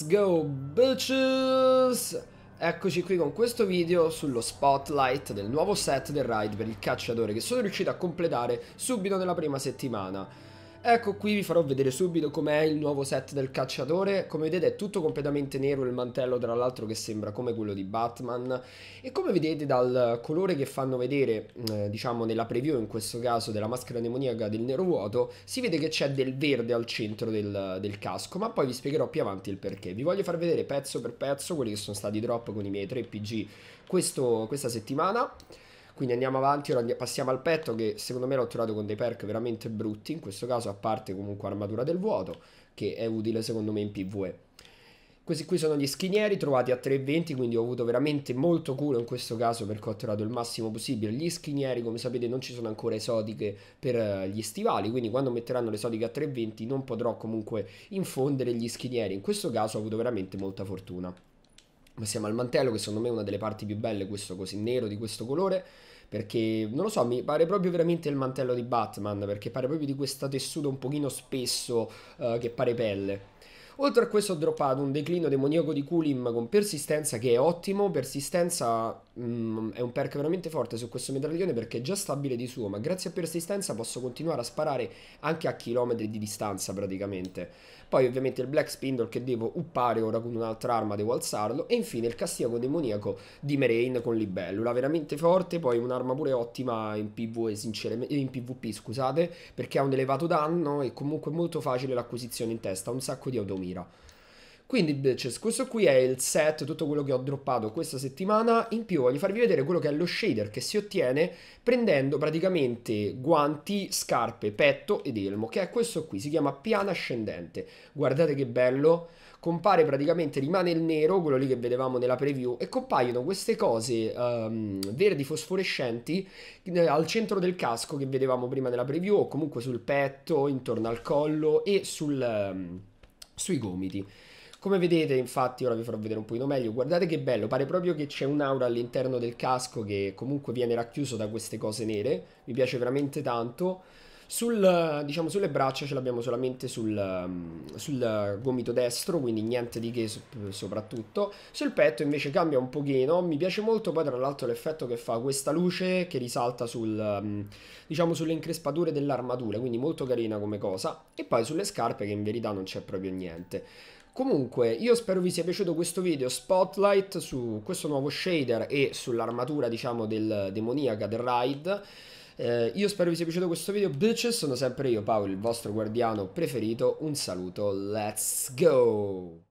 Let's go bitches! Eccoci qui con questo video sullo spotlight del nuovo set del ride per il cacciatore che sono riuscito a completare subito nella prima settimana. Ecco qui vi farò vedere subito com'è il nuovo set del cacciatore, come vedete è tutto completamente nero il mantello tra l'altro che sembra come quello di Batman e come vedete dal colore che fanno vedere eh, diciamo nella preview in questo caso della maschera demoniaca del nero vuoto si vede che c'è del verde al centro del, del, casco ma poi vi spiegherò più avanti il perché, vi voglio far vedere pezzo per pezzo quelli che sono stati drop con i miei 3 PG questo, questa settimana quindi andiamo avanti, ora passiamo al petto che secondo me l'ho trovato con dei perk veramente brutti, in questo caso a parte comunque armatura del vuoto, che è utile secondo me in PvE. Questi qui sono gli schinieri trovati a 3,20, quindi ho avuto veramente molto culo in questo caso perché ho trovato il massimo possibile. Gli schinieri, come sapete, non ci sono ancora esotiche per eh, gli stivali, quindi quando metteranno le esotiche a 3,20 non potrò comunque infondere gli schinieri. In questo caso ho avuto veramente molta fortuna ma siamo al mantello che secondo me è una delle parti più belle questo così nero di questo colore perché non lo so mi pare proprio veramente il mantello di Batman perché pare proprio di questo tessuto un pochino spesso eh, che pare pelle Oltre a questo ho droppato un declino demoniaco di Kulim con persistenza che è ottimo, persistenza mh, mm, è un perk veramente forte su questo medaglione perché è già stabile di suo, ma grazie a persistenza posso continuare a sparare anche a chilometri di distanza praticamente. Poi ovviamente il Black Spindle che devo uppare ora con un'altra arma, devo alzarlo e infine il castigo demoniaco di Meraine con Libellula, veramente forte, poi un'arma pure ottima in, PV, in PvP scusate, perché ha un elevato danno e comunque molto facile l'acquisizione in testa, un sacco di automi mira. Quindi invece questo qui è il set, tutto quello che ho droppato questa settimana, in più voglio farvi vedere quello che è lo shader che si ottiene prendendo praticamente guanti, scarpe, petto ed elmo, che è questo qui, si chiama piana ascendente, guardate che bello, compare praticamente, rimane il nero, quello lì che vedevamo nella preview, e compaiono queste cose um, verdi fosforescenti eh, al centro del casco che vedevamo prima nella preview, o comunque sul petto, intorno al collo e sul... Um, sui gomiti. Come vedete, infatti, ora vi farò vedere un pochino meglio, guardate che bello, pare proprio che c'è un'aura all'interno del casco che comunque viene racchiuso da queste cose nere, mi piace veramente tanto. Sul, diciamo, sulle braccia ce l'abbiamo solamente sul, mm, sul, gomito destro, quindi niente di che soprattutto. Sul petto invece cambia un pochino, mi piace molto poi tra l'altro l'effetto che fa questa luce che risalta sul, mm, diciamo, sulle increspature dell'armatura, quindi molto carina come cosa. E poi sulle scarpe che in verità non c'è proprio niente. Comunque, io spero vi sia piaciuto questo video spotlight su questo nuovo shader e sull'armatura, diciamo, del demoniaca del ride. Eh, io spero vi sia piaciuto questo video, bitches. Sono sempre io, Paolo, il vostro guardiano preferito. Un saluto, let's go!